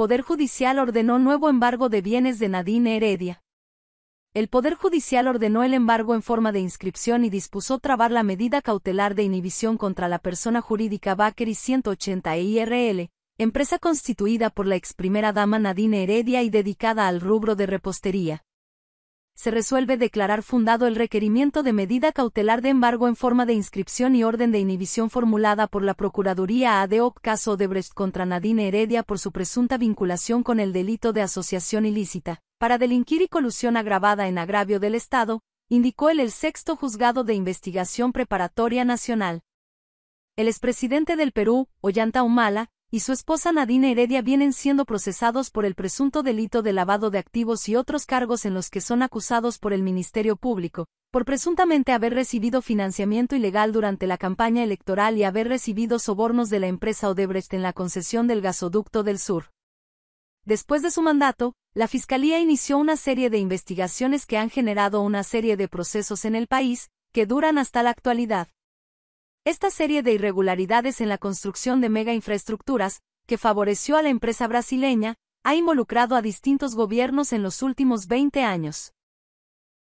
Poder Judicial ordenó nuevo embargo de bienes de Nadine Heredia. El Poder Judicial ordenó el embargo en forma de inscripción y dispuso trabar la medida cautelar de inhibición contra la persona jurídica Bakery 180 IRL, empresa constituida por la ex primera dama Nadine Heredia y dedicada al rubro de repostería se resuelve declarar fundado el requerimiento de medida cautelar de embargo en forma de inscripción y orden de inhibición formulada por la Procuraduría ADOC caso de contra Nadine Heredia por su presunta vinculación con el delito de asociación ilícita, para delinquir y colusión agravada en agravio del Estado, indicó el el sexto juzgado de investigación preparatoria nacional. El expresidente del Perú, Ollanta Humala, y su esposa Nadine Heredia vienen siendo procesados por el presunto delito de lavado de activos y otros cargos en los que son acusados por el Ministerio Público, por presuntamente haber recibido financiamiento ilegal durante la campaña electoral y haber recibido sobornos de la empresa Odebrecht en la concesión del gasoducto del sur. Después de su mandato, la Fiscalía inició una serie de investigaciones que han generado una serie de procesos en el país, que duran hasta la actualidad. Esta serie de irregularidades en la construcción de mega infraestructuras, que favoreció a la empresa brasileña, ha involucrado a distintos gobiernos en los últimos 20 años.